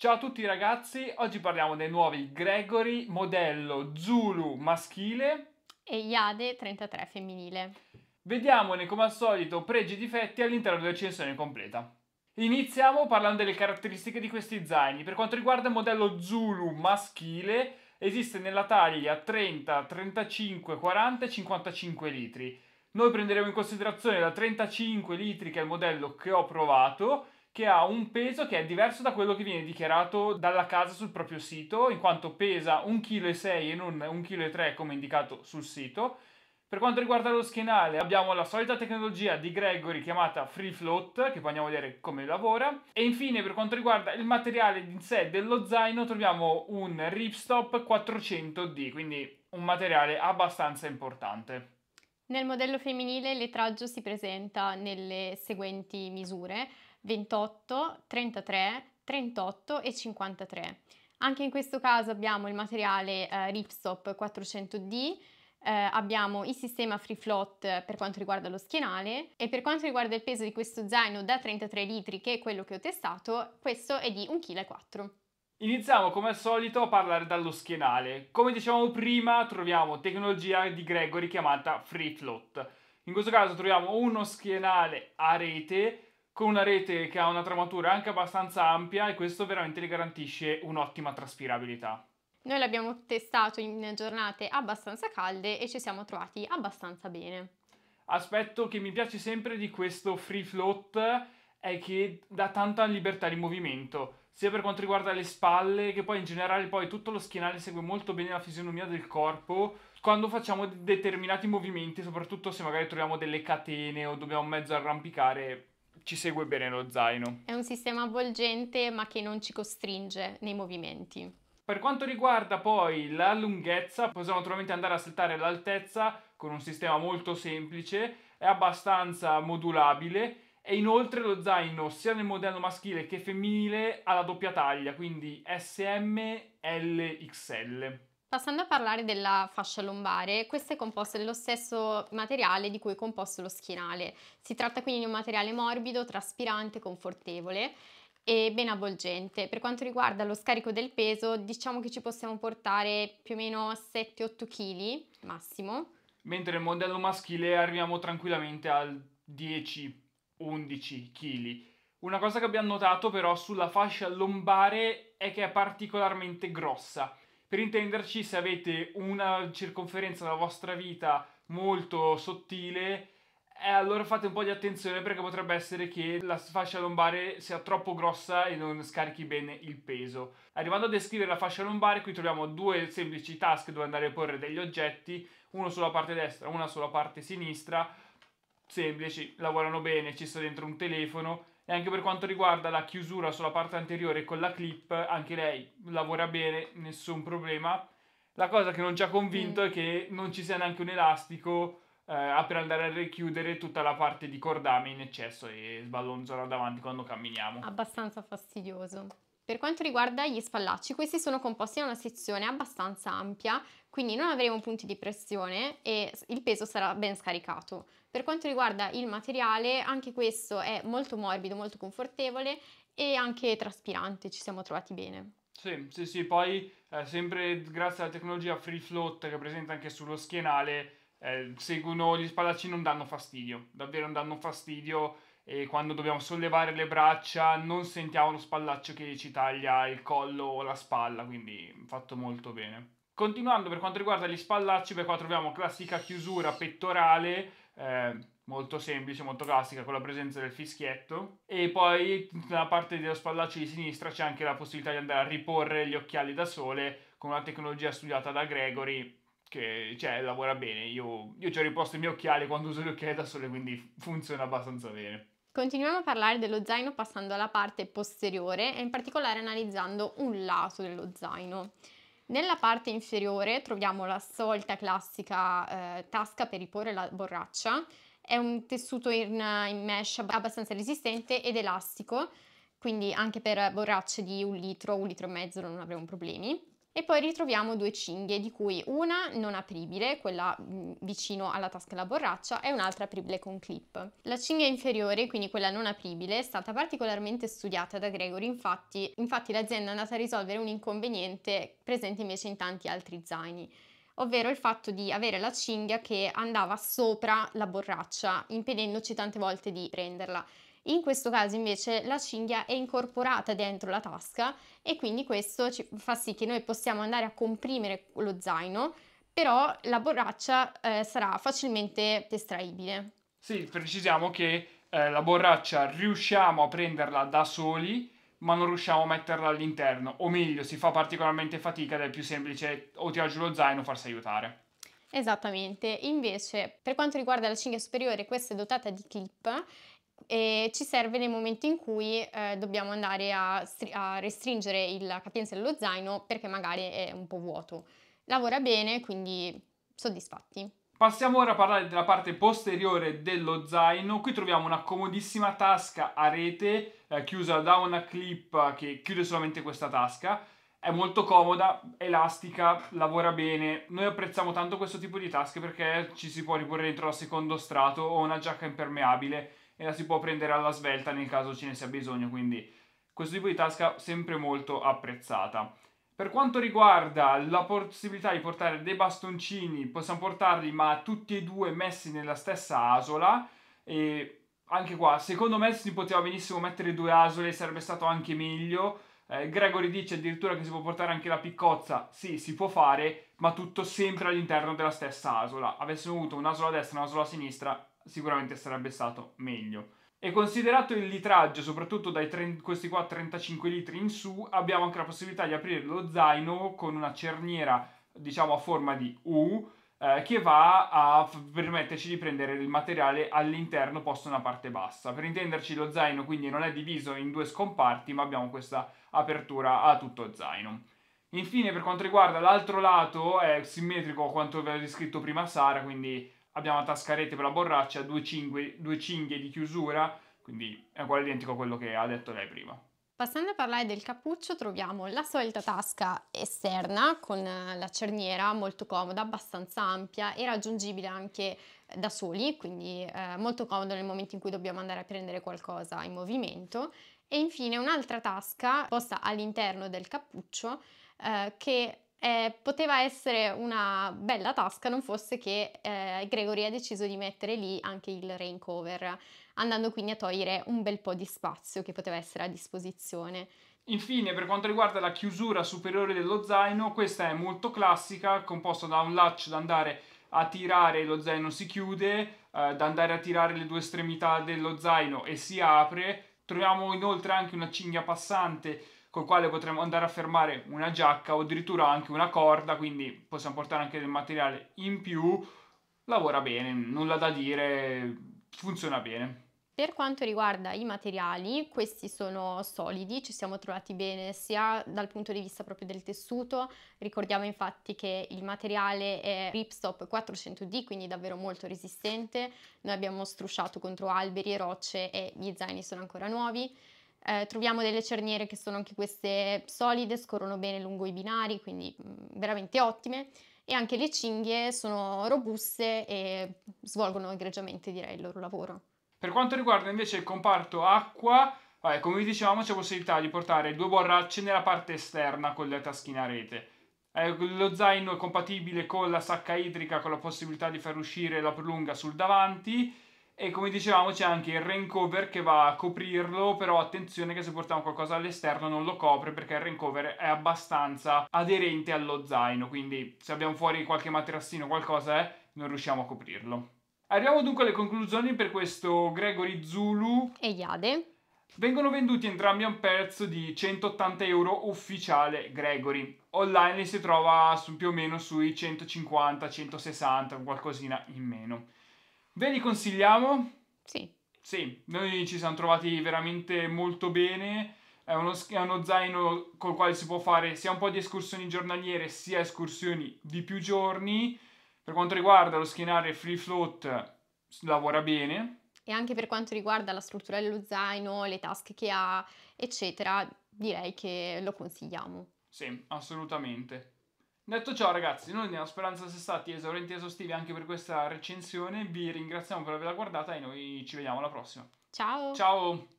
Ciao a tutti ragazzi, oggi parliamo dei nuovi Gregory modello Zulu maschile e Iade 33 femminile. Vediamone come al solito pregi e difetti all'interno della recensione completa. Iniziamo parlando delle caratteristiche di questi zaini. Per quanto riguarda il modello Zulu maschile, esiste nella taglia 30, 35, 40 e 55 litri. Noi prenderemo in considerazione la 35 litri che è il modello che ho provato che ha un peso che è diverso da quello che viene dichiarato dalla casa sul proprio sito, in quanto pesa 1,6 kg e non 1,3 kg come indicato sul sito. Per quanto riguarda lo schienale abbiamo la solita tecnologia di Gregory chiamata Free Float, che poi andiamo a vedere come lavora. E infine per quanto riguarda il materiale in sé dello zaino troviamo un Ripstop 400D, quindi un materiale abbastanza importante. Nel modello femminile l'etraggio si presenta nelle seguenti misure 28, 33, 38 e 53. Anche in questo caso abbiamo il materiale eh, Ripstop 400D, eh, abbiamo il sistema free float per quanto riguarda lo schienale e per quanto riguarda il peso di questo zaino da 33 litri che è quello che ho testato, questo è di 1,4 kg. Iniziamo come al solito a parlare dallo schienale. Come dicevamo prima troviamo tecnologia di Gregory chiamata free float. In questo caso troviamo uno schienale a rete con una rete che ha una tramatura anche abbastanza ampia e questo veramente le garantisce un'ottima traspirabilità. Noi l'abbiamo testato in giornate abbastanza calde e ci siamo trovati abbastanza bene. Aspetto che mi piace sempre di questo free float è che dà tanta libertà di movimento, sia per quanto riguarda le spalle che poi in generale poi tutto lo schienale segue molto bene la fisionomia del corpo quando facciamo determinati movimenti, soprattutto se magari troviamo delle catene o dobbiamo mezzo arrampicare, ci segue bene lo zaino. È un sistema avvolgente ma che non ci costringe nei movimenti. Per quanto riguarda poi la lunghezza, possiamo naturalmente andare a settare l'altezza con un sistema molto semplice, è abbastanza modulabile e inoltre lo zaino sia nel modello maschile che femminile ha la doppia taglia, quindi SM LXL. Passando a parlare della fascia lombare, questa è composta dello stesso materiale di cui è composto lo schienale. Si tratta quindi di un materiale morbido, traspirante, confortevole e ben avvolgente. Per quanto riguarda lo scarico del peso, diciamo che ci possiamo portare più o meno 7-8 kg massimo. Mentre nel modello maschile arriviamo tranquillamente al 10-11 kg. Una cosa che abbiamo notato però sulla fascia lombare è che è particolarmente grossa per intenderci, se avete una circonferenza della vostra vita molto sottile, eh, allora fate un po' di attenzione perché potrebbe essere che la fascia lombare sia troppo grossa e non scarichi bene il peso. Arrivando a descrivere la fascia lombare, qui troviamo due semplici task dove andare a porre degli oggetti, uno sulla parte destra, uno sulla parte sinistra, semplici, lavorano bene, ci sta dentro un telefono e anche per quanto riguarda la chiusura sulla parte anteriore con la clip, anche lei lavora bene, nessun problema. La cosa che non ci ha convinto mm. è che non ci sia neanche un elastico eh, per andare a richiudere tutta la parte di cordame in eccesso e sballonzola davanti quando camminiamo. Abbastanza fastidioso. Per quanto riguarda gli spallacci, questi sono composti da una sezione abbastanza ampia, quindi non avremo punti di pressione e il peso sarà ben scaricato. Per quanto riguarda il materiale, anche questo è molto morbido, molto confortevole e anche traspirante, ci siamo trovati bene. Sì, sì, sì, poi eh, sempre grazie alla tecnologia Free Float che è presente anche sullo schienale, eh, seguono gli spadaccini non danno fastidio, davvero non danno fastidio e quando dobbiamo sollevare le braccia non sentiamo lo spallaccio che ci taglia il collo o la spalla, quindi fatto molto bene. Continuando per quanto riguarda gli spallacci, beh qua troviamo classica chiusura pettorale eh, molto semplice, molto classica, con la presenza del fischietto. E poi nella parte dello spallaccio di sinistra c'è anche la possibilità di andare a riporre gli occhiali da sole con una tecnologia studiata da Gregory che cioè, lavora bene. Io, io ci ho riposto i miei occhiali quando uso gli occhiali da sole, quindi funziona abbastanza bene. Continuiamo a parlare dello zaino passando alla parte posteriore e in particolare analizzando un lato dello zaino. Nella parte inferiore troviamo la solita classica eh, tasca per riporre la borraccia, è un tessuto in, in mesh abbastanza resistente ed elastico, quindi anche per borracce di un litro, un litro e mezzo non avremo problemi e poi ritroviamo due cinghie di cui una non apribile, quella mm, vicino alla tasca della borraccia e un'altra apribile con clip. La cinghia inferiore, quindi quella non apribile, è stata particolarmente studiata da Gregory, infatti, infatti l'azienda è andata a risolvere un inconveniente presente invece in tanti altri zaini ovvero il fatto di avere la cinghia che andava sopra la borraccia, impedendoci tante volte di prenderla. In questo caso invece la cinghia è incorporata dentro la tasca e quindi questo fa sì che noi possiamo andare a comprimere lo zaino, però la borraccia eh, sarà facilmente estraibile. Sì, precisiamo che eh, la borraccia riusciamo a prenderla da soli, ma non riusciamo a metterla all'interno, o meglio, si fa particolarmente fatica ed è più semplice o tirare giù lo zaino o farsi aiutare. Esattamente, invece per quanto riguarda la cinghia superiore questa è dotata di clip e ci serve nel momento in cui eh, dobbiamo andare a, a restringere la capienza dello zaino perché magari è un po' vuoto. Lavora bene, quindi soddisfatti. Passiamo ora a parlare della parte posteriore dello zaino. Qui troviamo una comodissima tasca a rete eh, chiusa da una clip che chiude solamente questa tasca. È molto comoda, elastica, lavora bene. Noi apprezziamo tanto questo tipo di tasche perché ci si può riporre dentro al secondo strato o una giacca impermeabile e la si può prendere alla svelta nel caso ce ne sia bisogno, quindi questo tipo di tasca sempre molto apprezzata. Per quanto riguarda la possibilità di portare dei bastoncini, possiamo portarli ma tutti e due messi nella stessa asola e anche qua, secondo me si poteva benissimo mettere due asole, sarebbe stato anche meglio. Eh, Gregory dice addirittura che si può portare anche la piccozza, sì, si può fare, ma tutto sempre all'interno della stessa asola. Avessimo avuto un'asola a destra e un'asola a sinistra, sicuramente sarebbe stato meglio. E considerato il litraggio, soprattutto dai tre, questi qua 35 litri in su, abbiamo anche la possibilità di aprire lo zaino con una cerniera, diciamo, a forma di U, eh, che va a permetterci di prendere il materiale all'interno posto nella parte bassa. Per intenderci, lo zaino quindi non è diviso in due scomparti, ma abbiamo questa apertura a tutto zaino. Infine, per quanto riguarda l'altro lato, è simmetrico a quanto vi avevo descritto prima Sara, quindi abbiamo la rete per la borraccia, due cinghie, due cinghie di chiusura, quindi è uguale identico a quello che ha detto lei prima. Passando a parlare del cappuccio troviamo la solita tasca esterna con eh, la cerniera molto comoda, abbastanza ampia e raggiungibile anche da soli, quindi eh, molto comodo nel momento in cui dobbiamo andare a prendere qualcosa in movimento e infine un'altra tasca posta all'interno del cappuccio eh, che eh, poteva essere una bella tasca non fosse che eh, Gregory ha deciso di mettere lì anche il rain cover, andando quindi a togliere un bel po' di spazio che poteva essere a disposizione. Infine, per quanto riguarda la chiusura superiore dello zaino, questa è molto classica, composta da un latch da andare a tirare lo zaino si chiude, eh, da andare a tirare le due estremità dello zaino e si apre. Troviamo inoltre anche una cinghia passante col quale potremmo andare a fermare una giacca o addirittura anche una corda, quindi possiamo portare anche del materiale in più. Lavora bene, nulla da dire, funziona bene. Per quanto riguarda i materiali, questi sono solidi, ci siamo trovati bene sia dal punto di vista proprio del tessuto, ricordiamo infatti che il materiale è Ripstop 400D, quindi davvero molto resistente, noi abbiamo strusciato contro alberi e rocce e gli zaini sono ancora nuovi, eh, troviamo delle cerniere che sono anche queste solide, scorrono bene lungo i binari, quindi mh, veramente ottime. E anche le cinghie sono robuste e svolgono egregiamente direi il loro lavoro. Per quanto riguarda invece il comparto acqua, vabbè, come vi dicevamo c'è possibilità di portare due borracce nella parte esterna con la taschina a rete. Eh, lo zaino è compatibile con la sacca idrica con la possibilità di far uscire la prolunga sul davanti e come dicevamo c'è anche il rain cover che va a coprirlo, però attenzione che se portiamo qualcosa all'esterno non lo copre perché il rain cover è abbastanza aderente allo zaino, quindi se abbiamo fuori qualche materassino o qualcosa eh, non riusciamo a coprirlo. Arriviamo dunque alle conclusioni per questo Gregory Zulu e Iade. Vengono venduti entrambi a un prezzo di 180 euro ufficiale Gregory. Online si trova più o meno sui 150-160, qualcosina in meno. Ve li consigliamo? Sì. Sì, noi ci siamo trovati veramente molto bene. È uno, è uno zaino col quale si può fare sia un po' di escursioni giornaliere sia escursioni di più giorni. Per quanto riguarda lo schienare free float, lavora bene. E anche per quanto riguarda la struttura dello zaino, le tasche che ha, eccetera, direi che lo consigliamo. Sì, assolutamente. Detto ciò ragazzi, noi nella speranza siete stati esaurenti e esaustivi anche per questa recensione, vi ringraziamo per averla guardata e noi ci vediamo alla prossima. Ciao! Ciao!